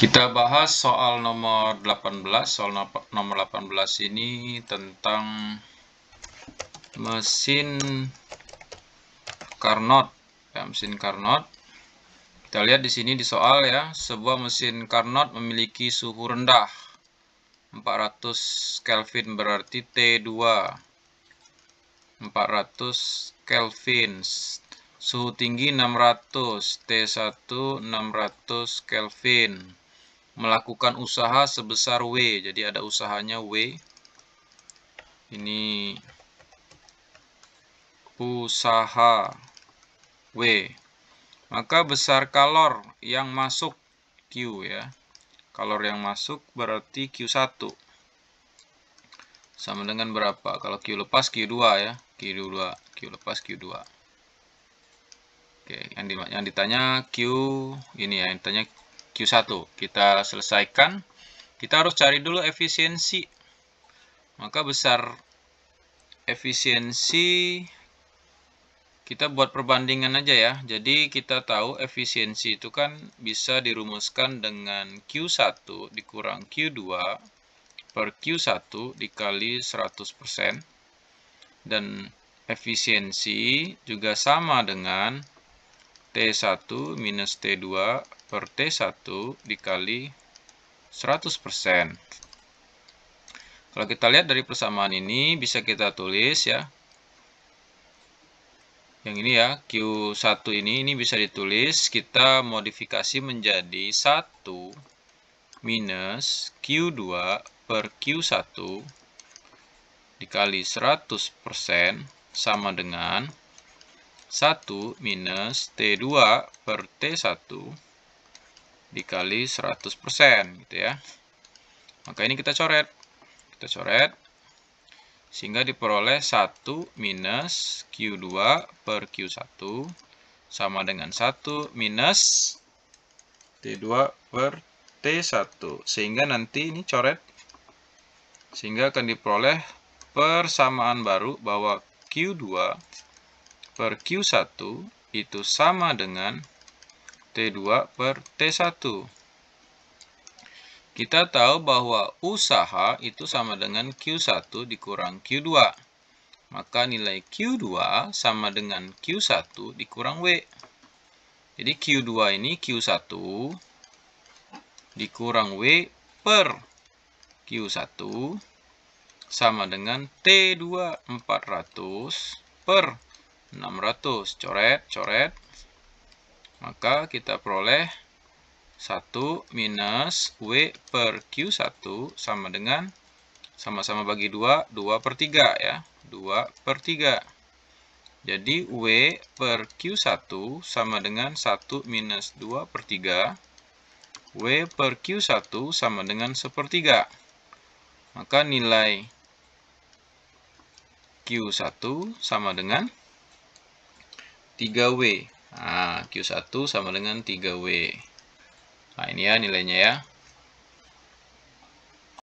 Kita bahas soal nomor 18. Soal nomor 18 ini tentang mesin Carnot. Ya, mesin Carnot. Kita lihat di sini di soal ya, sebuah mesin Carnot memiliki suhu rendah 400 Kelvin berarti T2. 400 Kelvin. Suhu tinggi 600, T1 600 Kelvin melakukan usaha sebesar W. Jadi ada usahanya W. Ini usaha W. Maka besar kalor yang masuk Q ya. Kalor yang masuk berarti Q1. Sama dengan berapa? Kalau Q lepas Q2 ya. Q2, Q lepas Q2. Oke, yang, ditanya Q ini ya, yang ditanya Q1. Kita selesaikan. Kita harus cari dulu efisiensi. Maka besar efisiensi kita buat perbandingan aja ya. Jadi kita tahu efisiensi itu kan bisa dirumuskan dengan Q1 dikurang Q2 per Q1 dikali 100%. Dan efisiensi juga sama dengan T1 minus T2 per T1 dikali 100%. Kalau kita lihat dari persamaan ini bisa kita tulis ya. Yang ini ya, Q1 ini ini bisa ditulis kita modifikasi menjadi 1 minus Q2 per Q1 dikali 100% sama dengan 1 minus T2 per T1 dikali 100% gitu ya. Maka ini kita coret. Kita coret. Sehingga diperoleh 1 minus Q2 per Q1 sama dengan 1 minus T2 per T1. Sehingga nanti ini coret. Sehingga akan diperoleh persamaan baru bahwa Q2 per Q1 itu sama dengan T2 per T1. Kita tahu bahwa usaha itu sama dengan Q1 dikurang Q2. Maka nilai Q2 sama dengan Q1 dikurang W. Jadi Q2 ini Q1 dikurang W per Q1 sama dengan T2 400 per 600 coret coret maka kita peroleh 1 minus W per Q1 sama dengan sama-sama bagi 2, 2 per 3 ya, 2 per 3. Jadi W per Q1 sama dengan 1 minus 2 per 3. W per Q1 sama dengan 1 per 3. Maka nilai Q1 sama dengan 1 3W. Nah, Q1 sama dengan 3W. Nah, ini ya nilainya ya.